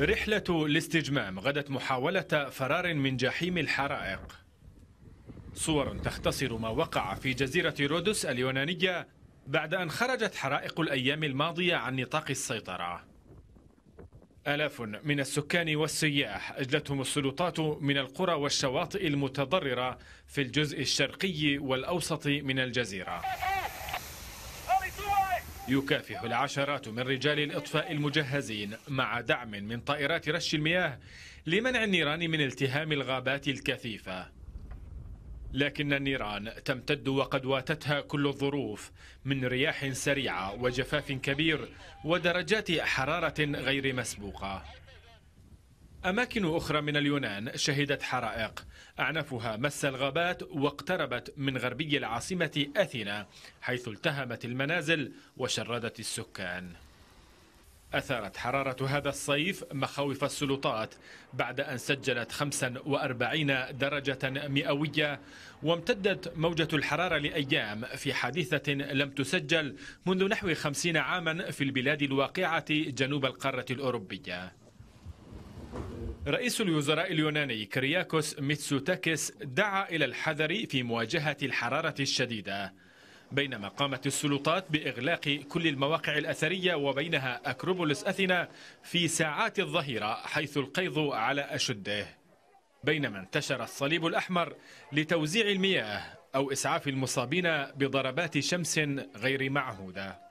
رحلة الاستجمام غدت محاولة فرار من جحيم الحرائق صور تختصر ما وقع في جزيرة رودس اليونانية بعد أن خرجت حرائق الأيام الماضية عن نطاق السيطرة آلاف من السكان والسياح أجلتهم السلطات من القرى والشواطئ المتضررة في الجزء الشرقي والأوسط من الجزيرة يكافح العشرات من رجال الإطفاء المجهزين مع دعم من طائرات رش المياه لمنع النيران من التهام الغابات الكثيفة لكن النيران تمتد وقد واتتها كل الظروف من رياح سريعة وجفاف كبير ودرجات حرارة غير مسبوقة أماكن أخرى من اليونان شهدت حرائق أعنفها مس الغابات واقتربت من غربي العاصمة أثينا حيث التهمت المنازل وشردت السكان أثارت حرارة هذا الصيف مخاوف السلطات بعد أن سجلت 45 درجة مئوية وامتدت موجة الحرارة لأيام في حادثة لم تسجل منذ نحو 50 عاما في البلاد الواقعة جنوب القارة الأوروبية رئيس الوزراء اليوناني كرياكوس ميتسوتاكيس دعا إلى الحذر في مواجهة الحرارة الشديدة بينما قامت السلطات بإغلاق كل المواقع الأثرية وبينها أكروبوليس أثينا في ساعات الظهيرة حيث القيض على أشده بينما انتشر الصليب الأحمر لتوزيع المياه أو إسعاف المصابين بضربات شمس غير معهودة